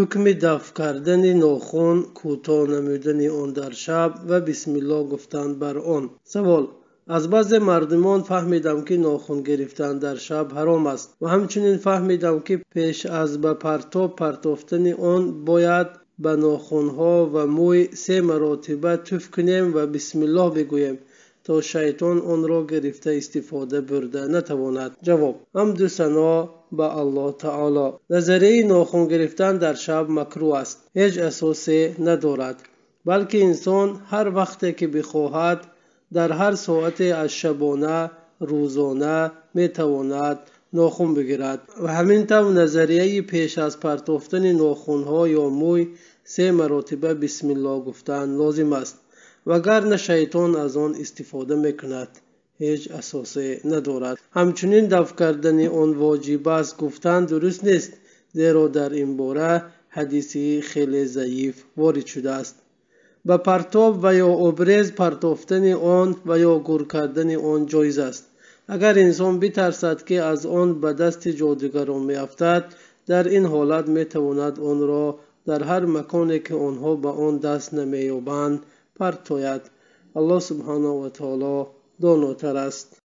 ҳукми даф кардани нохун кӯтоҳ намудани он дар шаб ва бисмилло гуфтан бар он савол аз баъзе мардумон фаҳмидам ки нохун гирифтан дар шаб ҳаром аст ва ҳамчунин фаҳмидам ки пеш аз ба партоб партофтани он бояд ба нохунҳо ва мӯй се маротиба туф кунем ва бисмилло бигӯем то шайтон онро гирифта истифода бурда натавонад ҷавоб ҳамдусано ба аллоҳ таъоло назарияи нохун гирифтан дар шаб макрӯҳ аст ҳеҷ асосе надорад балки инсон ҳар вақте ки бихоҳад дар ҳар соате аз шабона рӯзона метавонад нохун бигирад ва ҳамин тавр назарияи пеш аз партофтани нохунҳо ё мӯй се маротиба бисмилло гуфтан лозим аст вагарна шайтон аз он истифода мекунад ҳеҷ асосе надорад ҳамчунин дафъ кардани он воҷиб аст гуфтан дуруст нест зеро дар ин бора ҳадиси хеле заиф ворид шудааст ба партоб ва ё обрез партофтани он ва ё гур кардани он ҷоиз аст агар инсон битарсад ки аз он ба дасти ҷодугарон меафтад дар ин ҳолат метавонад онро дар ҳар маконе ки онҳо ба он даст намеёбанд партояд аллоҳ субҳанаҳу ва таоло دو است